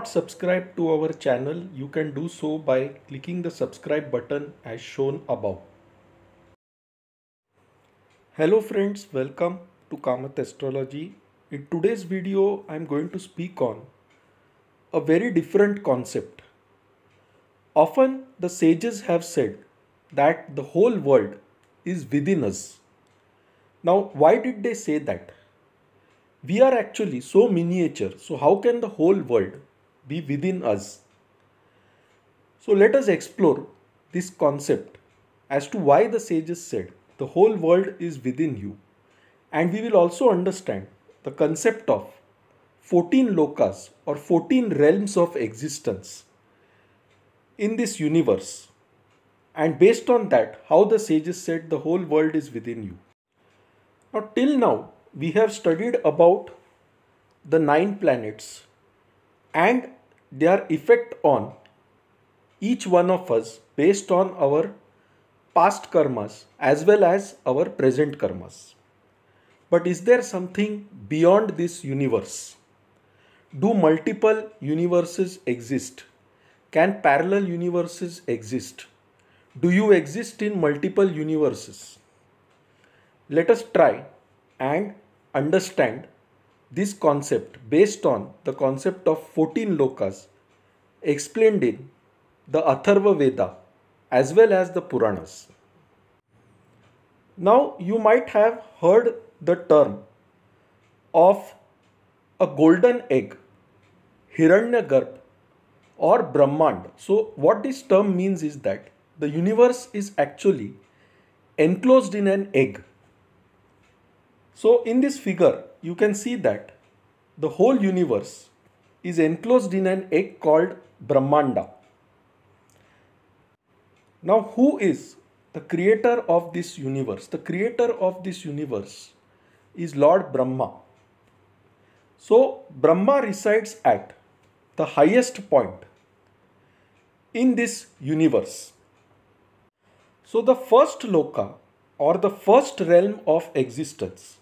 not subscribed to our channel, you can do so by clicking the subscribe button as shown above. Hello friends, welcome to Kamath Astrology. In today's video, I am going to speak on a very different concept. Often the sages have said that the whole world is within us. Now, why did they say that? We are actually so miniature, so how can the whole world be within us. So let us explore this concept as to why the sages said the whole world is within you. And we will also understand the concept of 14 lokas or 14 realms of existence in this universe. And based on that, how the sages said the whole world is within you. Now, till now, we have studied about the nine planets and their effect on each one of us based on our past karmas as well as our present karmas. But is there something beyond this universe? Do multiple universes exist? Can parallel universes exist? Do you exist in multiple universes? Let us try and understand this concept based on the concept of 14 lokas explained in the Atharva Veda as well as the Puranas. Now you might have heard the term of a golden egg, Hiranyagarp or Brahmand. So what this term means is that the universe is actually enclosed in an egg. So in this figure you can see that the whole universe is enclosed in an egg called Brahmanda. Now, who is the creator of this universe? The creator of this universe is Lord Brahma. So, Brahma resides at the highest point in this universe. So, the first loka or the first realm of existence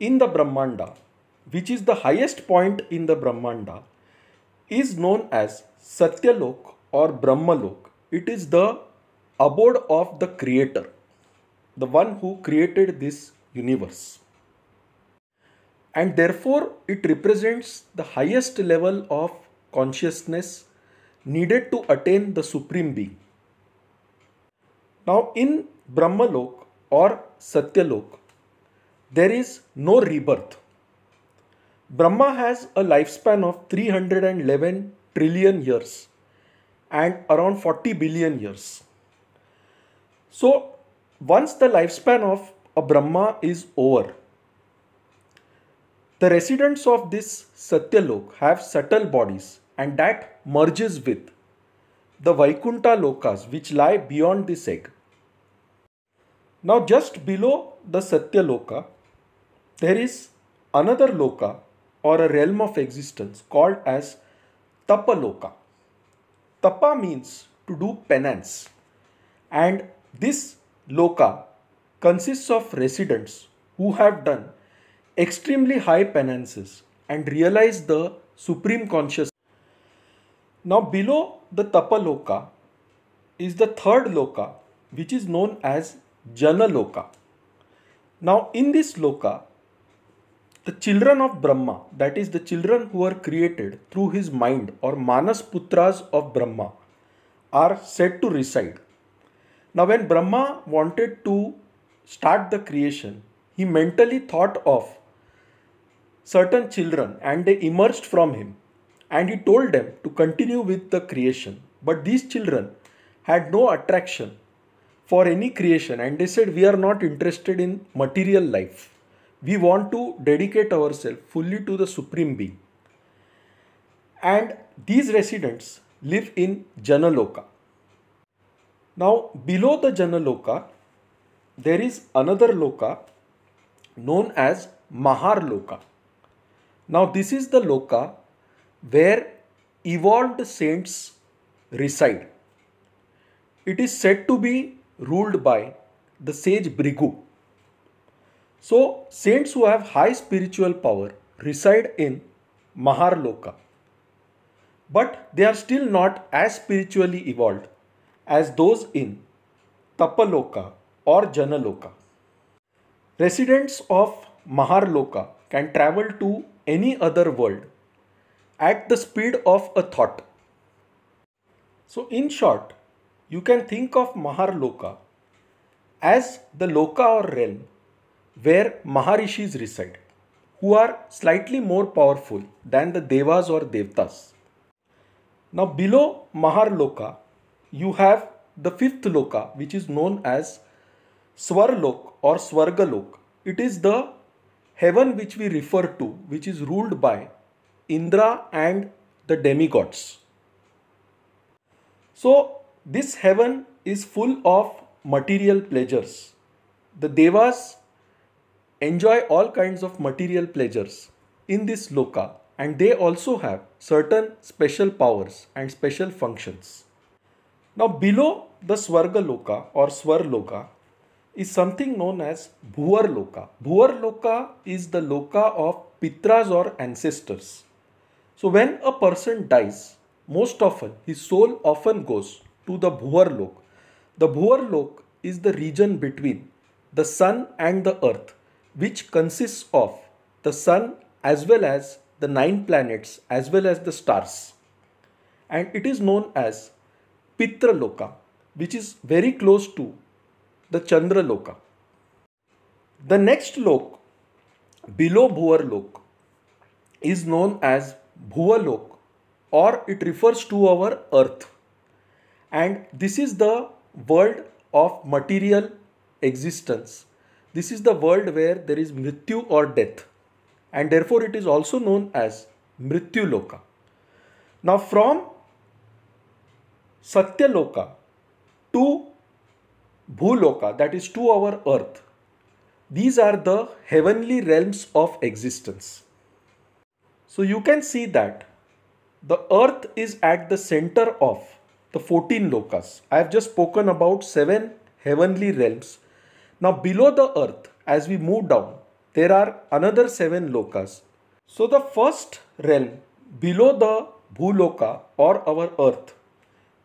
in the Brahmanda, which is the highest point in the Brahmanda, is known as Satyalok or Brahmalok. It is the abode of the creator, the one who created this universe. And therefore, it represents the highest level of consciousness needed to attain the supreme being. Now, in Brahmalok or Satyalok, there is no rebirth. Brahma has a lifespan of 311 trillion years and around 40 billion years. So, once the lifespan of a Brahma is over, the residents of this Satyalok have subtle bodies and that merges with the Vaikunta Lokas which lie beyond this egg. Now, just below the Satyaloka, there is another loka or a realm of existence called as tapaloka. Tapa means to do penance and this loka consists of residents who have done extremely high penances and realize the supreme consciousness. Now below the tapaloka is the third loka which is known as Janaloka. Now in this loka the children of Brahma, that is, the children who are created through his mind or Manas Putras of Brahma, are said to reside. Now, when Brahma wanted to start the creation, he mentally thought of certain children and they emerged from him and he told them to continue with the creation. But these children had no attraction for any creation and they said, We are not interested in material life we want to dedicate ourselves fully to the Supreme Being. And these residents live in Janaloka. Now, below the Janaloka, there is another loka known as Mahar Loka. Now, this is the loka where evolved saints reside. It is said to be ruled by the sage Brigu. So, saints who have high spiritual power reside in Maharloka, but they are still not as spiritually evolved as those in Tapaloka or Janaloka. Residents of Maharloka can travel to any other world at the speed of a thought. So, in short, you can think of Maharloka as the Loka or realm where Maharishis reside, who are slightly more powerful than the Devas or Devtas. Now, below Maharloka, you have the fifth loka, which is known as Swarlok or Swargalok. It is the heaven which we refer to, which is ruled by Indra and the demigods. So, this heaven is full of material pleasures. The devas enjoy all kinds of material pleasures in this loka and they also have certain special powers and special functions. Now below the Swarga Loka or loka is something known as Bhuvar Loka. Bhuvar Loka is the Loka of Pitras or ancestors. So when a person dies, most often his soul often goes to the Bhuvar Lok. The Bhuvar Lok is the region between the sun and the earth which consists of the sun as well as the nine planets as well as the stars. And it is known as Pitraloka, which is very close to the Chandraloka. The next lok below lok is known as lok, or it refers to our earth. And this is the world of material existence this is the world where there is mrityu or death, and therefore it is also known as mrityu loka. Now, from satya loka to bhuloka, that is to our earth, these are the heavenly realms of existence. So you can see that the earth is at the center of the 14 lokas. I have just spoken about seven heavenly realms now below the earth, as we move down, there are another seven lokas. So the first realm below the Bhuloka or our earth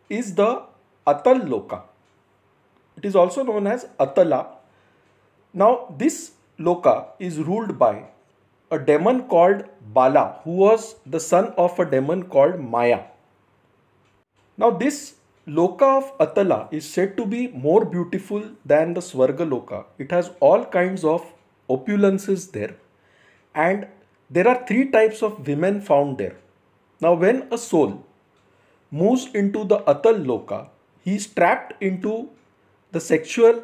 is the Atal Loka. It is also known as Atala. Now this Loka is ruled by a demon called Bala who was the son of a demon called Maya. Now this Loka of Atala is said to be more beautiful than the Swarga Loka. It has all kinds of opulences there, and there are three types of women found there. Now, when a soul moves into the Atal Loka, he is trapped into the sexual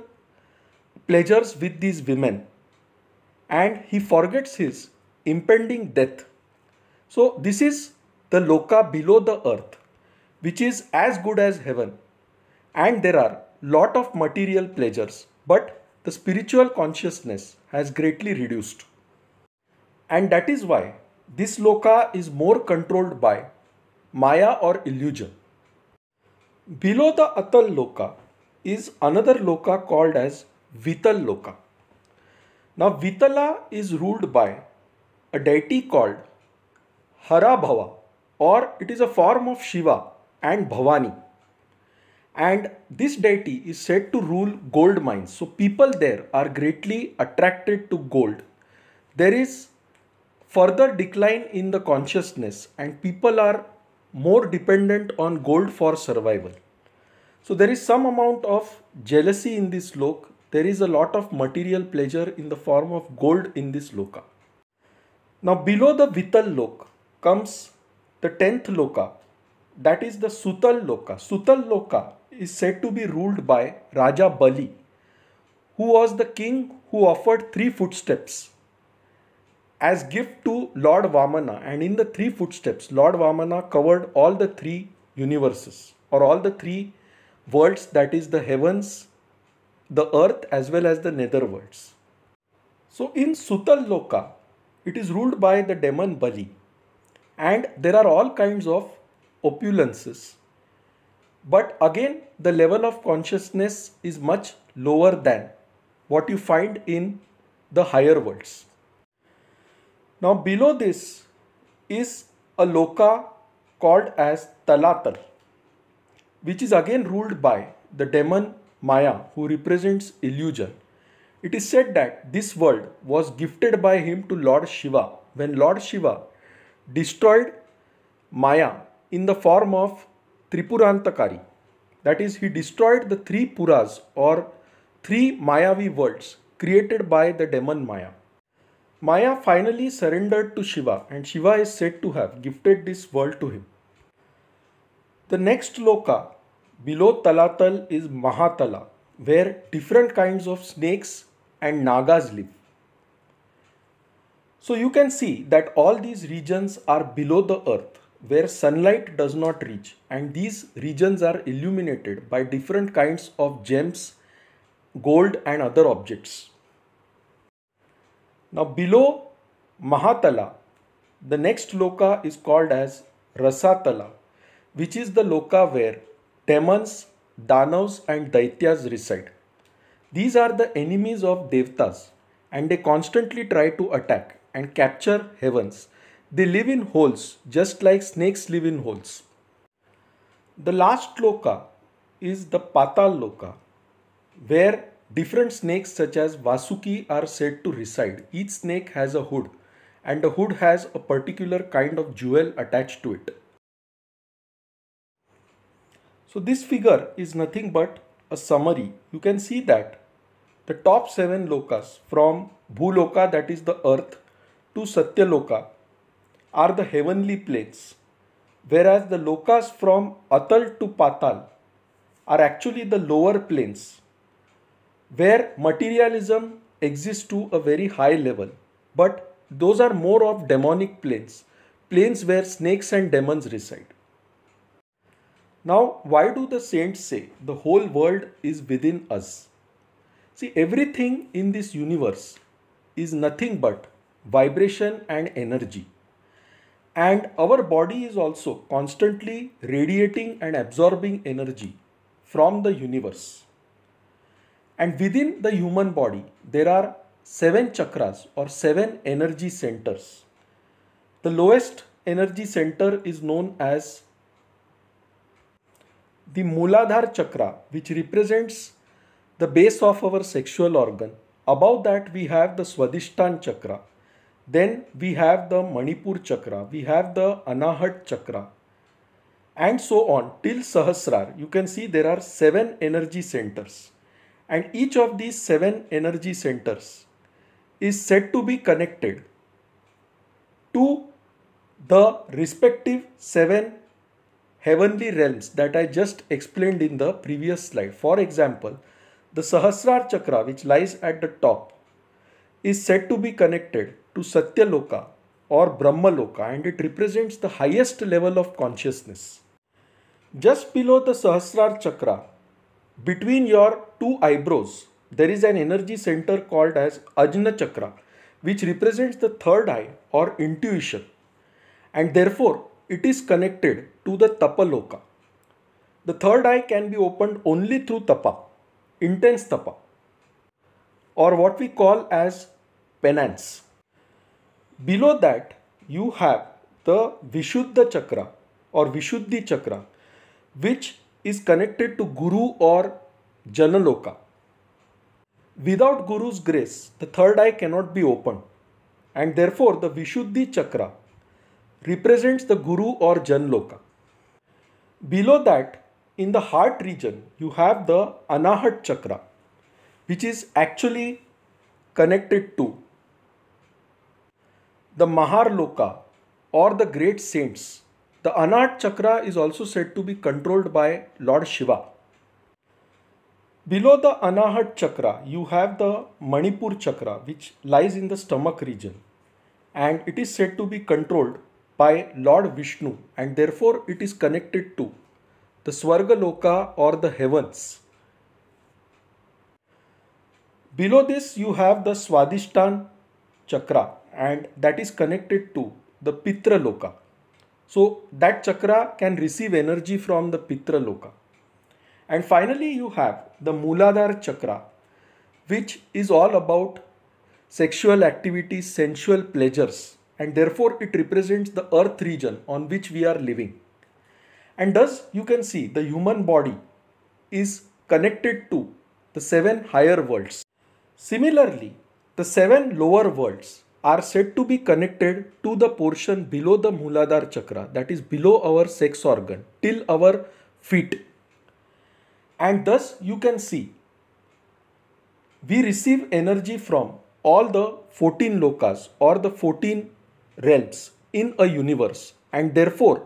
pleasures with these women and he forgets his impending death. So, this is the Loka below the earth which is as good as heaven. And there are lot of material pleasures, but the spiritual consciousness has greatly reduced. And that is why this loka is more controlled by maya or illusion. Below the atal loka is another loka called as vital loka. Now vitala is ruled by a deity called Harabhava or it is a form of Shiva and Bhavani. And this deity is said to rule gold mines. So people there are greatly attracted to gold. There is further decline in the consciousness and people are more dependent on gold for survival. So there is some amount of jealousy in this lok. There is a lot of material pleasure in the form of gold in this loka. Now below the Vital lok comes the 10th loka that is the Sutal Loka. Sutal Loka is said to be ruled by Raja Bali, who was the king who offered three footsteps as gift to Lord Vamana. And in the three footsteps, Lord Vamana covered all the three universes or all the three worlds that is, the heavens, the earth, as well as the nether worlds. So in Sutal Loka, it is ruled by the demon Bali. And there are all kinds of opulences. But again, the level of consciousness is much lower than what you find in the higher worlds. Now, below this is a loka called as Talatal, which is again ruled by the demon Maya, who represents illusion. It is said that this world was gifted by him to Lord Shiva when Lord Shiva destroyed Maya in the form of Tripurantakari. That is, he destroyed the three Puras or three Mayavi worlds created by the demon Maya. Maya finally surrendered to Shiva and Shiva is said to have gifted this world to him. The next loka below Talatal is Mahatala where different kinds of snakes and Nagas live. So you can see that all these regions are below the earth where sunlight does not reach and these regions are illuminated by different kinds of gems, gold and other objects. Now below Mahatala, the next loka is called as Rasatala which is the loka where demons, Danavas and Daityas reside. These are the enemies of Devtas and they constantly try to attack and capture heavens they live in holes just like snakes live in holes. The last loka is the Patal loka where different snakes such as Vasuki are said to reside. Each snake has a hood and the hood has a particular kind of jewel attached to it. So this figure is nothing but a summary. You can see that the top seven lokas from Bhuloka that is the earth to Satyaloka are the heavenly planes, whereas the lokas from Atal to Patal are actually the lower planes, where materialism exists to a very high level. But those are more of demonic planes, planes where snakes and demons reside. Now, why do the saints say the whole world is within us? See, everything in this universe is nothing but vibration and energy. And our body is also constantly radiating and absorbing energy from the universe. And within the human body, there are seven chakras or seven energy centers. The lowest energy center is known as the Muladhara chakra, which represents the base of our sexual organ. Above that, we have the Swadhisthana chakra, then we have the Manipur Chakra, we have the Anahat Chakra, and so on till Sahasrar. You can see there are seven energy centers, and each of these seven energy centers is said to be connected to the respective seven heavenly realms that I just explained in the previous slide. For example, the Sahasrar Chakra, which lies at the top, is said to be connected to Satyaloka or Brahmaloka and it represents the highest level of consciousness. Just below the Sahasrar Chakra, between your two eyebrows, there is an energy center called as Ajna Chakra, which represents the third eye or intuition, and therefore it is connected to the Tapaloka. The third eye can be opened only through tapa, intense tapa, or what we call as penance. Below that, you have the Vishuddha Chakra or Vishuddhi Chakra, which is connected to Guru or Janaloka. Without Guru's grace, the third eye cannot be opened, and therefore the Vishuddhi Chakra represents the Guru or janaloka Below that, in the heart region, you have the Anahat Chakra, which is actually connected to the Maharloka or the great saints. The Anahat Chakra is also said to be controlled by Lord Shiva. Below the Anahat Chakra, you have the Manipur Chakra, which lies in the stomach region, and it is said to be controlled by Lord Vishnu, and therefore it is connected to the Swargaloka or the heavens. Below this, you have the Swadhisthan Chakra, and that is connected to the Pitra Loka. So that chakra can receive energy from the Pitra Loka. And finally, you have the Muladhara chakra, which is all about sexual activities, sensual pleasures, and therefore it represents the earth region on which we are living. And thus, you can see the human body is connected to the seven higher worlds. Similarly, the seven lower worlds are said to be connected to the portion below the Muladhara chakra, that is below our sex organ, till our feet. And thus you can see, we receive energy from all the 14 lokas or the 14 realms in a universe. And therefore,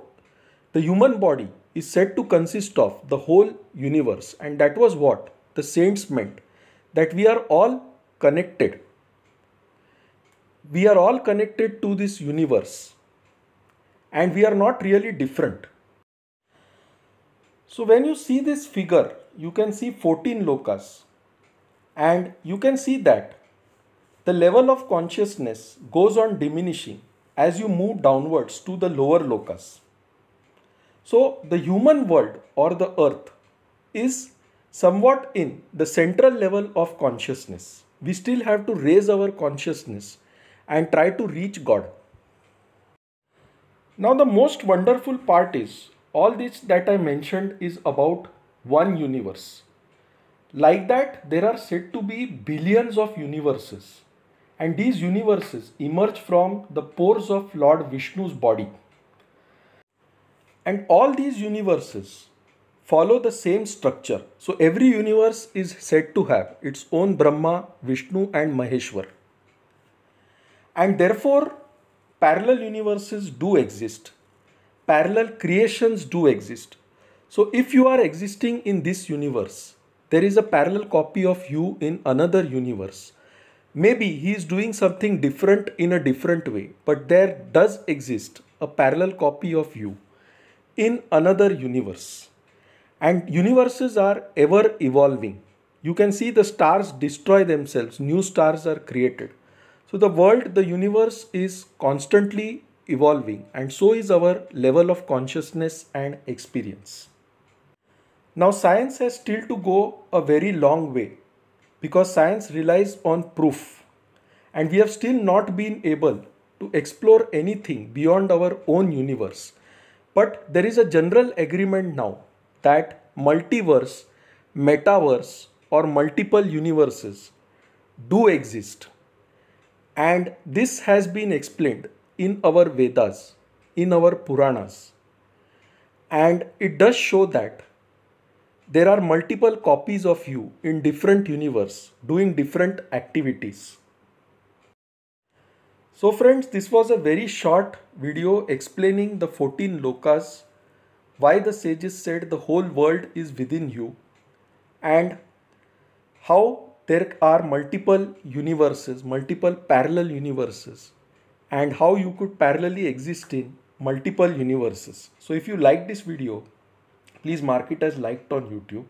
the human body is said to consist of the whole universe. And that was what the saints meant, that we are all connected we are all connected to this universe and we are not really different. So when you see this figure, you can see 14 lokas and you can see that the level of consciousness goes on diminishing as you move downwards to the lower lokas. So the human world or the earth is somewhat in the central level of consciousness. We still have to raise our consciousness and try to reach God. Now, the most wonderful part is all this that I mentioned is about one universe. Like that, there are said to be billions of universes, and these universes emerge from the pores of Lord Vishnu's body. And all these universes follow the same structure. So, every universe is said to have its own Brahma, Vishnu, and Maheshwar. And therefore, parallel universes do exist, parallel creations do exist. So, if you are existing in this universe, there is a parallel copy of you in another universe. Maybe he is doing something different in a different way, but there does exist a parallel copy of you in another universe. And universes are ever evolving. You can see the stars destroy themselves, new stars are created. So the world, the universe is constantly evolving and so is our level of consciousness and experience. Now science has still to go a very long way because science relies on proof and we have still not been able to explore anything beyond our own universe. But there is a general agreement now that multiverse, metaverse or multiple universes do exist and this has been explained in our Vedas, in our Puranas. And it does show that there are multiple copies of you in different universe doing different activities. So friends, this was a very short video explaining the 14 lokas, why the sages said the whole world is within you and how there are multiple universes, multiple parallel universes, and how you could parallelly exist in multiple universes. So if you like this video, please mark it as liked on YouTube.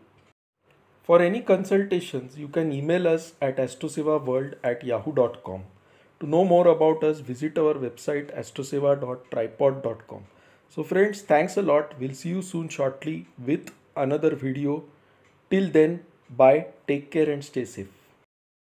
For any consultations, you can email us at astrosivaworld at yahoo.com. To know more about us, visit our website astroseva.tripod.com. So friends, thanks a lot. We'll see you soon shortly with another video. Till then, Bye. Take care and stay safe.